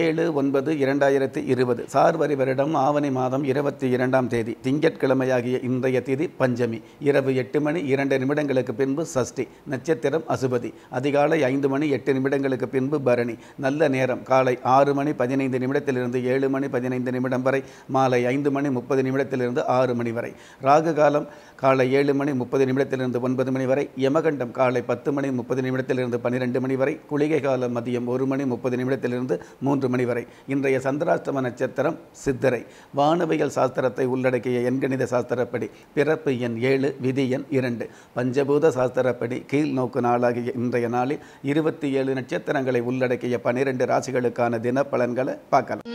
ஏழு ஒன்பது இரண்டாயிரத்தி இருபது சார்வரி வருடம் ஆவணி மாதம் இருபத்தி இரண்டாம் தேதி திங்கட்கிழமையாகிய இன்றைய திதி பஞ்சமி இரவு எட்டு மணி இரண்டு நிமிடங்களுக்கு பின்பு சஷ்டி நட்சத்திரம் அசுபதி அதிகாலை ஐந்து மணி எட்டு நிமிடங்களுக்கு பின்பு பரணி நல்ல நேரம் காலை ஆறு மணி பதினைந்து நிமிடத்திலிருந்து ஏழு மணி பதினைந்து நிமிடம் வரை மாலை ஐந்து மணி முப்பது நிமிடத்திலிருந்து ஆறு மணி வரை ராகு காலம் காலை ஏழு மணி முப்பது நிமிடத்திலிருந்து ஒன்பது மணி வரை யமகண்டம் காலை பத்து மணி முப்பது நிமிடத்திலிருந்து பன்னிரெண்டு மணி வரை குளிகை காலம் மதியம் ஒரு மணி முப்பது நிமிடத்திலிருந்து மூன்று மணி வரை இன்றைய சந்திராஷ்டம நட்சத்திரம் சித்திரை வானவியல் சாஸ்திரத்தை உள்ளடக்கிய எண்கணித சாஸ்திரப்படி பிறப்பு எண் ஏழு விதி எண் இரண்டு பஞ்சபூத சாஸ்திரப்படி கீழ் நோக்கு நாளாகிய இன்றைய நாளில் இருபத்தி ஏழு நட்சத்திரங்களை உள்ளடக்கிய பனிரெண்டு ராசிகளுக்கான தின பலன்களை பார்க்கலாம்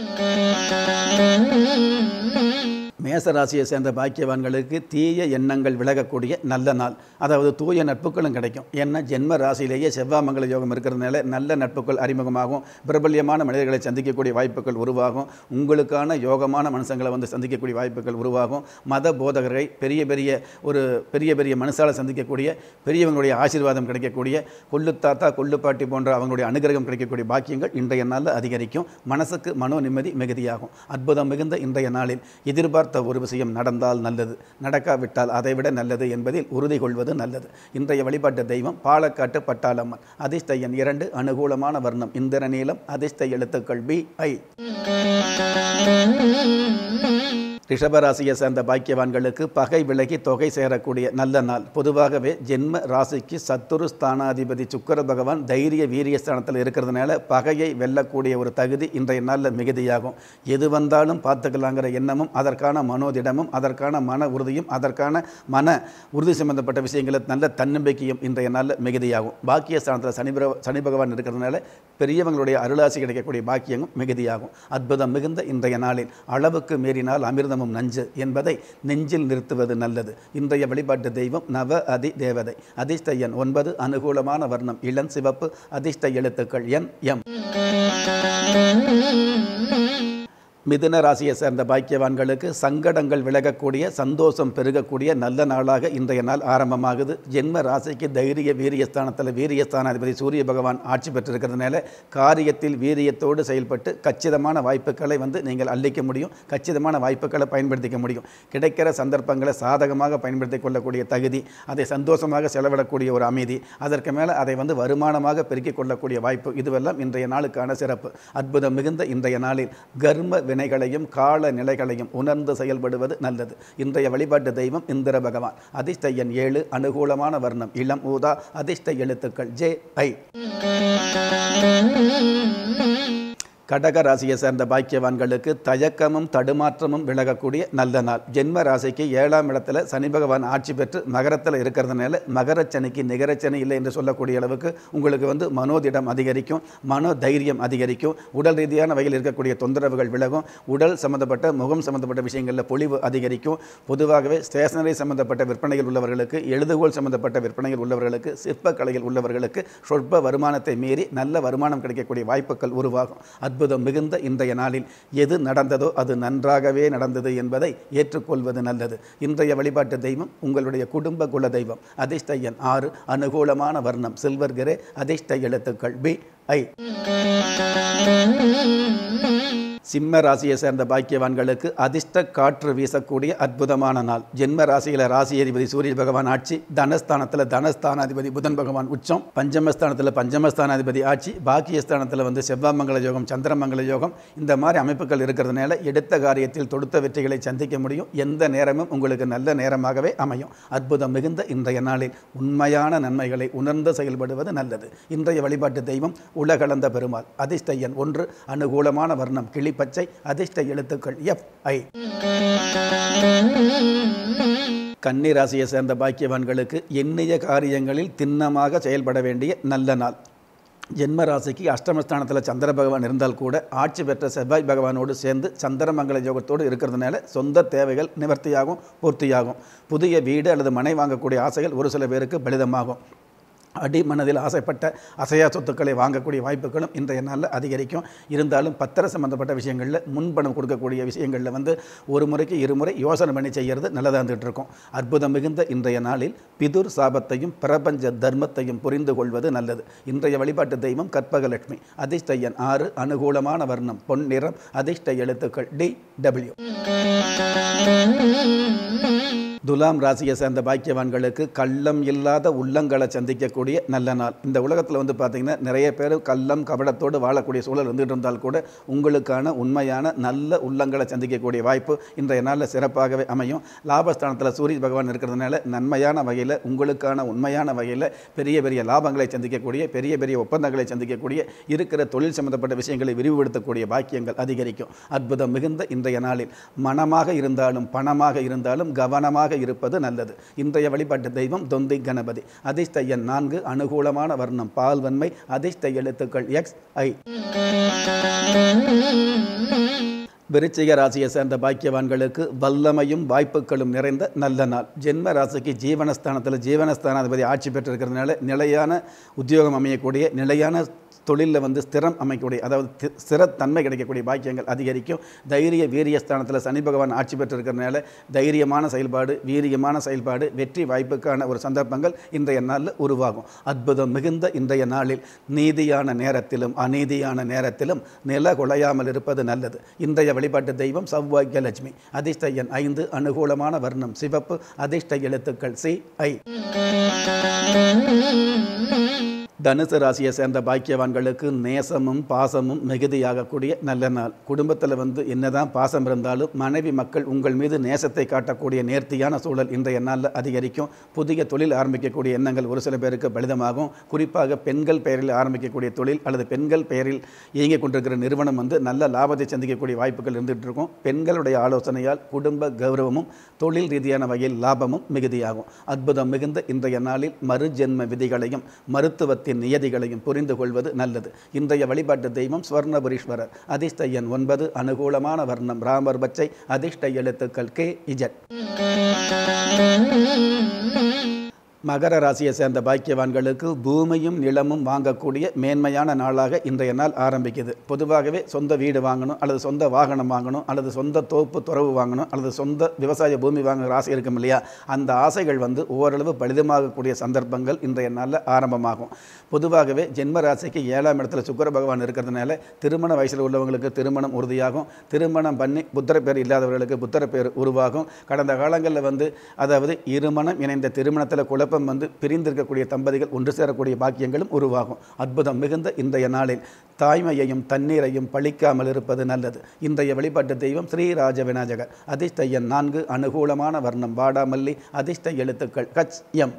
மேசராசியை சேர்ந்த பாக்கியவான்களுக்கு தீய எண்ணங்கள் விலகக்கூடிய நல்ல நாள் அதாவது தூய நட்புகளும் கிடைக்கும் ஏன்னா ஜென்ம ராசியிலேயே செவ்வாமங்கல யோகம் இருக்கிறதுனால நல்ல நட்புகள் அறிமுகமாகும் பிரபல்யமான மனிதர்களை சந்திக்கக்கூடிய வாய்ப்புகள் உருவாகும் உங்களுக்கான யோகமான மனுஷங்களை வந்து சந்திக்கக்கூடிய வாய்ப்புகள் உருவாகும் மத போதகரை பெரிய பெரிய ஒரு பெரிய பெரிய மனுஷால் சந்திக்கக்கூடிய பெரியவங்களுடைய ஆசீர்வாதம் கிடைக்கக்கூடிய கொள்ளு தாத்தா போன்ற அவங்களுடைய அனுகிரகம் கிடைக்கக்கூடிய பாக்கியங்கள் இன்றைய நாளில் அதிகரிக்கும் மனசுக்கு மனோ நிம்மதி மிகுதியாகும் அற்புதம் மிகுந்த இன்றைய நாளில் எதிர்பார்த்த பார்த்த ஒரு விஷயம் நடந்தால் நல்லது நடக்காவிட்டால் அதைவிட நல்லது என்பதில் உறுதி கொள்வது நல்லது இன்றைய வழிபாட்டு தெய்வம் பாலக்காட்டு பட்டாளம்மன் அதிர்ஷ்ட எண் இரண்டு அனுகூலமான வர்ணம் இந்திர நீளம் அதிர்ஷ்ட எழுத்துக்கள் பி ஐ ரிஷபராசியை சேர்ந்த பாக்கியவான்களுக்கு பகை விலகி தொகை சேரக்கூடிய நல்ல நாள் பொதுவாகவே ஜென்ம ராசிக்கு சத்துரு ஸ்தானாதிபதி சுக்கர பகவான் தைரிய வீரிய ஸ்தானத்தில் இருக்கிறதுனால பகையை வெல்லக்கூடிய ஒரு தகுதி இன்றைய நாளில் மிகுதியாகும் எது வந்தாலும் பார்த்துக்கலாங்கிற எண்ணமும் அதற்கான மனோதிடமும் அதற்கான மன உறுதியும் அதற்கான மன உறுதி சம்பந்தப்பட்ட விஷயங்களுக்கு நல்ல தன்னம்பிக்கையும் இன்றைய நாளில் மிகுதியாகும் பாக்கிய ஸ்தானத்தில் சனி சனி பகவான் இருக்கிறதுனால பெரியவங்களுடைய அருளாசி கிடைக்கக்கூடிய பாக்கியமும் மிகுதியாகும் அற்புதம் மிகுந்த இன்றைய நாளில் அளவுக்கு மீறினால் அமிர்தம் நவமும் நஞ்சு என்பதை நெஞ்சில் நிறுத்துவது நல்லது இன்றைய வழிபாட்டு தெய்வம் நவ அதி தேவதை அதிர்ஷ்ட எண் ஒன்பது அனுகூலமான வர்ணம் இளம் சிவப்பு அதிர்ஷ்ட எழுத்துக்கள் என் எம் மிதுன ராசியை சேர்ந்த பாக்கியவான்களுக்கு சங்கடங்கள் விலகக்கூடிய சந்தோஷம் பெருகக்கூடிய நல்ல நாளாக இன்றைய நாள் ஆரம்பமாகுது ஜென்ம ராசிக்கு தைரிய வீரியஸ்தானத்தில் வீரியஸ்தானாதிபதி சூரிய பகவான் ஆட்சி பெற்றிருக்கிறதுனால காரியத்தில் வீரியத்தோடு செயல்பட்டு கச்சிதமான வாய்ப்புகளை வந்து நீங்கள் அள்ளிக்க முடியும் கச்சிதமான வாய்ப்புகளை பயன்படுத்திக்க முடியும் கிடைக்கிற சந்தர்ப்பங்களை சாதகமாக பயன்படுத்தி கொள்ளக்கூடிய தகுதி அதை சந்தோஷமாக செலவிடக்கூடிய ஒரு அமைதி அதற்கு மேலே அதை வந்து வருமானமாக பெருக்கிக் கொள்ளக்கூடிய வாய்ப்பு இதுவெல்லாம் இன்றைய நாளுக்கான சிறப்பு அற்புதம் மிகுந்த இன்றைய நாளில் கர்ம வினைகளையும் கால நிலைகளையும் உணர்ந்து செயல்படுவது நல்லது இன்றைய வழிபாட்டு தெய்வம் இந்திர பகவான் அதிர்ஷ்ட எண் ஏழு அனுகூலமான வர்ணம் இளம் ஊதா அதிர்ஷ்ட எழுத்துக்கள் ஜே ஐ கடக ராசியை சேர்ந்த பாக்கியவான்களுக்கு தயக்கமும் தடுமாற்றமும் விலகக்கூடிய நல்ல நாள் ஜென்ம ராசிக்கு ஏழாம் இடத்துல சனி பகவான் ஆட்சி பெற்று நகரத்தில் இருக்கிறதுனால மகரச்சனிக்கு நிகரச்சனை இல்லை என்று சொல்லக்கூடிய அளவுக்கு உங்களுக்கு வந்து மனோதிடம் அதிகரிக்கும் மனோ தைரியம் அதிகரிக்கும் உடல் ரீதியான வகையில் இருக்கக்கூடிய தொந்தரவுகள் விலகும் உடல் சம்மந்தப்பட்ட முகம் சம்மந்தப்பட்ட விஷயங்களில் பொழிவு அதிகரிக்கும் பொதுவாகவே ஸ்டேஷனரி சம்மந்தப்பட்ட விற்பனைகள் உள்ளவர்களுக்கு எழுதுகோல் சம்மந்தப்பட்ட விற்பனைகள் உள்ளவர்களுக்கு சிற்பக்கலையில் உள்ளவர்களுக்கு சொற்ப வருமானத்தை மீறி நல்ல வருமானம் கிடைக்கக்கூடிய வாய்ப்புகள் உருவாகும் அது அற்புதம் மிகுந்த இன்றைய நாளில் எது நடந்ததோ அது நன்றாகவே நடந்தது என்பதை ஏற்றுக்கொள்வது நல்லது இன்றைய வழிபாட்டு தெய்வம் உங்களுடைய குடும்ப குல தெய்வம் அதிர்ஷ்டையன் ஆறு அனுகூலமான வர்ணம் சில்வர் கிரே அதிர்ஷ்ட எழுத்துக்கள் பி ஐ சிம்ம ராசியை சேர்ந்த பாக்கியவான்களுக்கு அதிர்ஷ்ட காற்று வீசக்கூடிய அற்புதமான நாள் ஜென்ம ராசியில் ராசி அதிபதி சூரிய பகவான் ஆட்சி தனஸ்தானத்தில் அதிபதி புதன் பகவான் உச்சம் பஞ்சமஸ்தானத்தில் பஞ்சமஸ்தானாதிபதி ஆட்சி பாக்கியஸ்தானத்தில் வந்து செவ்வாமங்கல யோகம் சந்திரமங்கல யோகம் இந்த மாதிரி அமைப்புகள் இருக்கிறதுனால எடுத்த காரியத்தில் தொடுத்த வெற்றிகளை சந்திக்க முடியும் எந்த நேரமும் உங்களுக்கு நல்ல நேரமாகவே அமையும் அற்புதம் மிகுந்த இன்றைய நாளில் உண்மையான நன்மைகளை உணர்ந்து செயல்படுவது நல்லது இன்றைய வழிபாட்டு தெய்வம் உலகளந்த பெருமாள் அதிர்ஷ்ட எண் ஒன்று அனுகூலமான வர்ணம் கிளி பச்சை அதிர்ஷ்ட எழுத்துக்கள் எஃப் ஐ கன்னி ராசியை சேர்ந்த பாக்கியவான்களுக்கு எண்ணிய காரியங்களில் திண்ணமாக செயல்பட வேண்டிய நல்ல நாள் ஜென்ம ராசிக்கு அஷ்டமஸ்தானத்தில் சந்திர பகவான் இருந்தால் கூட ஆட்சி பெற்ற செவ்வாய் பகவானோடு சேர்ந்து சந்திரமங்கல யோகத்தோடு இருக்கிறதுனால சொந்த தேவைகள் நிவர்த்தியாகும் பூர்த்தியாகும் புதிய வீடு அல்லது மனை வாங்கக்கூடிய ஆசைகள் ஒரு சில பேருக்கு பலிதமாகும் அடி மனதில் ஆசைப்பட்ட அசையா சொத்துக்களை வாங்கக்கூடிய வாய்ப்புகளும் இன்றைய நாளில் அதிகரிக்கும் இருந்தாலும் பத்திர சம்மந்தப்பட்ட விஷயங்களில் முன்பணம் கொடுக்கக்கூடிய விஷயங்களில் வந்து ஒரு முறைக்கு இருமுறை யோசனை பண்ணி செய்கிறது நல்லதாக இருந்துகிட்டு இருக்கும் அற்புதம் மிகுந்த இன்றைய நாளில் பிதுர் சாபத்தையும் பிரபஞ்ச தர்மத்தையும் புரிந்து கொள்வது நல்லது இன்றைய வழிபாட்டு தெய்வம் கற்பகலட்சுமி அதிர்ஷ்டையன் ஆறு அனுகூலமான வர்ணம் பொன் நிறம் அதிர்ஷ்ட எழுத்துக்கள் டி டபிள்யூ துலாம் ராசியை சேர்ந்த பாக்கியவான்களுக்கு கள்ளம் இல்லாத உள்ளங்களை சந்திக்கக்கூடிய நல்ல நாள் இந்த உலகத்தில் வந்து பார்த்திங்கன்னா நிறைய பேர் கள்ளம் கபடத்தோடு வாழக்கூடிய சூழல் இருந்துகிட்டு இருந்தால் கூட உங்களுக்கான உண்மையான நல்ல உள்ளங்களை சந்திக்கக்கூடிய வாய்ப்பு இன்றைய நாளில் சிறப்பாகவே அமையும் லாபஸ்தானத்தில் சூரிய பகவான் இருக்கிறதுனால நன்மையான வகையில் உங்களுக்கான உண்மையான வகையில் பெரிய பெரிய லாபங்களை சந்திக்கக்கூடிய பெரிய பெரிய ஒப்பந்தங்களை சந்திக்கக்கூடிய இருக்கிற தொழில் சம்மந்தப்பட்ட விஷயங்களை விரிவுபடுத்தக்கூடிய பாக்கியங்கள் அதிகரிக்கும் அற்புதம் மிகுந்த இன்றைய நாளில் மனமாக இருந்தாலும் பணமாக இருந்தாலும் கவனமாக வண்ணமாக இருப்பது நல்லது இன்றைய வழிபாட்டு தெய்வம் தொந்தி கணபதி அதிர்ஷ்ட எண் நான்கு அனுகூலமான வர்ணம் பால்வன்மை அதிர்ஷ்ட எழுத்துக்கள் எக்ஸ் ஐ விருச்சிக ராசியை சேர்ந்த பாக்கியவான்களுக்கு வல்லமையும் வாய்ப்புகளும் நிறைந்த நல்ல நாள் ஜென்ம ராசிக்கு ஜீவனஸ்தானத்தில் ஜீவனஸ்தானாதிபதி ஆட்சி பெற்றிருக்கிறதுனால நிலையான உத்தியோகம் அமையக்கூடிய நிலையான தொழிலில் வந்து ஸ்திரம் அமைக்கக்கூடிய அதாவது ஸ்திரத்தன்மை கிடைக்கக்கூடிய பாக்கியங்கள் அதிகரிக்கும் தைரிய வீரிய ஸ்தானத்தில் சனி பகவான் ஆட்சி பெற்றிருக்கிறதுனால தைரியமான செயல்பாடு வீரியமான செயல்பாடு வெற்றி வாய்ப்புக்கான ஒரு சந்தர்ப்பங்கள் இன்றைய நாளில் உருவாகும் அற்புதம் மிகுந்த இன்றைய நாளில் நீதியான நேரத்திலும் அநீதியான நேரத்திலும் நில குலையாமல் இருப்பது நல்லது இன்றைய வழிபாட்டு தெய்வம் சௌபாகிய லட்சுமி அதிர்ஷ்ட எண் ஐந்து அனுகூலமான வர்ணம் சிவப்பு அதிர்ஷ்ட எழுத்துக்கள் சி ஐ தனுசு ராசியை சேர்ந்த பாக்கியவான்களுக்கு நேசமும் பாசமும் மிகுதியாகக்கூடிய நல்ல நாள் குடும்பத்தில் வந்து என்னதான் பாசம் இருந்தாலும் மனைவி மக்கள் உங்கள் மீது நேசத்தை காட்டக்கூடிய நேர்த்தியான சூழல் இன்றைய நாளில் அதிகரிக்கும் புதிய தொழில் ஆரம்பிக்கக்கூடிய எண்ணங்கள் ஒரு சில பேருக்கு பலிதமாகும் குறிப்பாக பெண்கள் பெயரில் ஆரம்பிக்கக்கூடிய தொழில் அல்லது பெண்கள் பெயரில் இயங்கிக் கொண்டிருக்கிற நிறுவனம் வந்து நல்ல லாபத்தை சந்திக்கக்கூடிய வாய்ப்புகள் இருந்துகிட்டு இருக்கும் பெண்களுடைய ஆலோசனையால் குடும்ப கௌரவமும் தொழில் ரீதியான வகையில் லாபமும் மிகுதியாகும் அற்புதம் மிகுந்த இன்றைய நாளில் மறுஜென்ம விதிகளையும் மருத்துவத்தின் தெய்வத்தின் நியதிகளையும் புரிந்து கொள்வது நல்லது இன்றைய வழிபாட்டு தெய்வம் ஸ்வர்ணபுரீஸ்வரர் அதிர்ஷ்ட ஒன்பது அனுகூலமான வர்ணம் ராமர் பச்சை அதிர்ஷ்ட எழுத்துக்கள் கே இஜட் மகர ராசியை சேர்ந்த பாக்கியவான்களுக்கு பூமியும் நிலமும் வாங்கக்கூடிய மேன்மையான நாளாக இன்றைய நாள் ஆரம்பிக்குது பொதுவாகவே சொந்த வீடு வாங்கணும் அல்லது சொந்த வாகனம் வாங்கணும் அல்லது சொந்த தோப்பு துறவு வாங்கணும் அல்லது சொந்த விவசாய பூமி வாங்குகிற ஆசை இருக்கும் இல்லையா அந்த ஆசைகள் வந்து ஓரளவு பலிதமாகக்கூடிய சந்தர்ப்பங்கள் இன்றைய நாளில் ஆரம்பமாகும் பொதுவாகவே ஜென்ம ராசிக்கு ஏழாம் இடத்துல சுக்கர பகவான் இருக்கிறதுனால திருமண வயசில் உள்ளவங்களுக்கு திருமணம் உறுதியாகும் திருமணம் பண்ணி புத்திர பேர் இல்லாதவர்களுக்கு புத்திர பேர் உருவாகும் கடந்த காலங்களில் வந்து அதாவது இருமணம் இணைந்த திருமணத்தில் குழப்ப சந்தர்ப்பம் வந்து பிரிந்திருக்கக்கூடிய தம்பதிகள் ஒன்று சேரக்கூடிய பாக்கியங்களும் உருவாகும் அற்புதம் மிகுந்த இன்றைய நாளில் தாய்மையையும் தண்ணீரையும் பழிக்காமல் இருப்பது நல்லது இன்றைய வழிபாட்டு தெய்வம் ஸ்ரீராஜ விநாயகர் அதிர்ஷ்ட எண் நான்கு அனுகூலமான வர்ணம் வாடாமல்லி அதிர்ஷ்ட எழுத்துக்கள் கச் எம்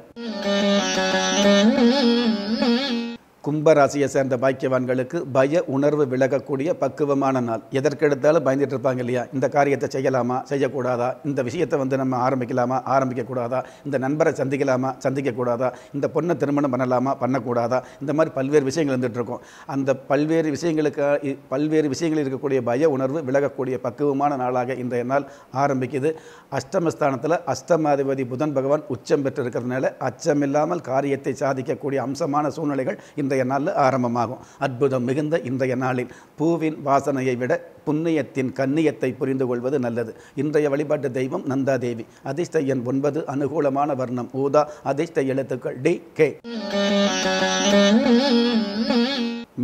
கும்பராசியை சேர்ந்த பாக்கியவான்களுக்கு பய உணர்வு விலகக்கூடிய பக்குவமான நாள் எதற்கெடுத்தாலும் பயந்துட்டு இருப்பாங்க இல்லையா இந்த காரியத்தை செய்யலாமா செய்யக்கூடாதா இந்த விஷயத்தை வந்து நம்ம ஆரம்பிக்கலாமா ஆரம்பிக்கக்கூடாதா இந்த நண்பரை சந்திக்கலாமா சந்திக்கக்கூடாதா இந்த பொண்ணை திருமணம் பண்ணலாமா பண்ணக்கூடாதா இந்த மாதிரி பல்வேறு விஷயங்கள் வந்துட்டுருக்கோம் அந்த பல்வேறு விஷயங்களுக்கு பல்வேறு விஷயங்கள் இருக்கக்கூடிய பய உணர்வு விலகக்கூடிய பக்குவமான நாளாக இன்றைய நாள் ஆரம்பிக்குது அஷ்டமஸ்தானத்தில் அஷ்டமாதிபதி புதன் பகவான் உச்சம் பெற்றிருக்கிறதுனால அச்சமில்லாமல் காரியத்தை சாதிக்கக்கூடிய அம்சமான சூழ்நிலைகள் இந்த இன்றைய நாளில் ஆரம்பமாகும் அற்புதம் மிகுந்த இன்றைய நாளில் பூவின் வாசனையை விட புண்ணியத்தின் கண்ணியத்தை புரிந்து கொள்வது நல்லது இன்றைய வழிபாட்டு தெய்வம் நந்தா தேவி அதிர்ஷ்ட எண் ஒன்பது அனுகூலமான வர்ணம் ஊதா அதிர்ஷ்ட எழுத்துக்கள் டி கே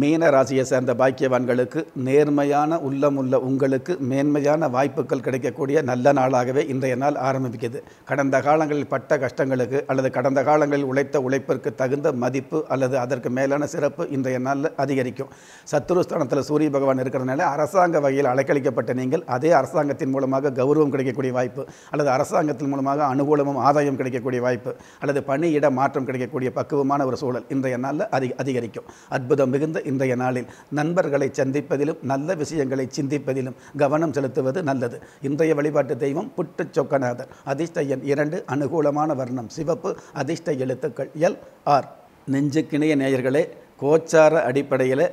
மீன ராசியை சேர்ந்த பாக்கியவான்களுக்கு நேர்மையான உள்ளமுள்ள உங்களுக்கு மேன்மையான வாய்ப்புகள் கிடைக்கக்கூடிய நல்ல நாளாகவே இன்றைய நாள் ஆரம்பிக்கிறது கடந்த காலங்களில் பட்ட கஷ்டங்களுக்கு அல்லது கடந்த காலங்களில் உழைத்த உழைப்பிற்கு தகுந்த மதிப்பு அல்லது அதற்கு மேலான சிறப்பு இன்றைய நாளில் அதிகரிக்கும் சத்துருஸ்தானத்தில் சூரிய பகவான் இருக்கிறதுனால அரசாங்க வகையில் அலைக்கழிக்கப்பட்ட நீங்கள் அதே அரசாங்கத்தின் மூலமாக கௌரவம் கிடைக்கக்கூடிய வாய்ப்பு அல்லது அரசாங்கத்தின் மூலமாக அனுகூலமும் ஆதாயம் கிடைக்கக்கூடிய வாய்ப்பு அல்லது பணியிட மாற்றம் கிடைக்கக்கூடிய பக்குவமான ஒரு சூழல் இன்றைய நாளில் அதிகரிக்கும் அற்புதம் மிகுந்த இன்றைய நாளில் நண்பர்களை சந்திப்பதிலும் நல்ல விஷயங்களை சிந்திப்பதிலும் கவனம் செலுத்துவது நல்லது இன்றைய வழிபாட்டு தெய்வம் புட்டு சொக்கநாதர் அதிர்ஷ்ட எண் இரண்டு அனுகூலமான வர்ணம் சிவப்பு அதிர்ஷ்ட எழுத்துக்கள் எல் ஆர் நெஞ்சுக்கிணைய நேயர்களே கோச்சார அடிப்படையில்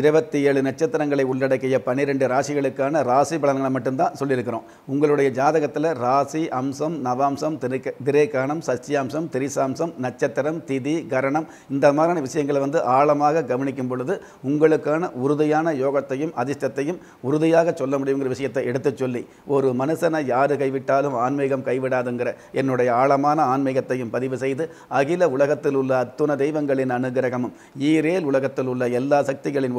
இருபத்தி ஏழு நட்சத்திரங்களை உள்ளடக்கிய பன்னிரெண்டு ராசிகளுக்கான ராசி பலன்களை மட்டும்தான் சொல்லியிருக்கிறோம் உங்களுடைய ஜாதகத்தில் ராசி அம்சம் நவாம்சம் திரைக்க திரேகானம் சச்சியாம்சம் திரிசாம்சம் நட்சத்திரம் திதி கரணம் இந்த மாதிரியான விஷயங்களை வந்து ஆழமாக கவனிக்கும் பொழுது உங்களுக்கான உறுதியான யோகத்தையும் அதிர்ஷ்டத்தையும் உறுதியாக சொல்ல முடியுங்கிற விஷயத்தை எடுத்து சொல்லி ஒரு மனுஷனை யார் கைவிட்டாலும் ஆன்மீகம் கைவிடாதுங்கிற என்னுடைய ஆழமான ஆன்மீகத்தையும் பதிவு செய்து அகில உலகத்தில் உள்ள அத்துண தெய்வங்களின் அனுகிரகமும் ஈரேல் உலகத்தில் உள்ள எல்லா சக்திகளின்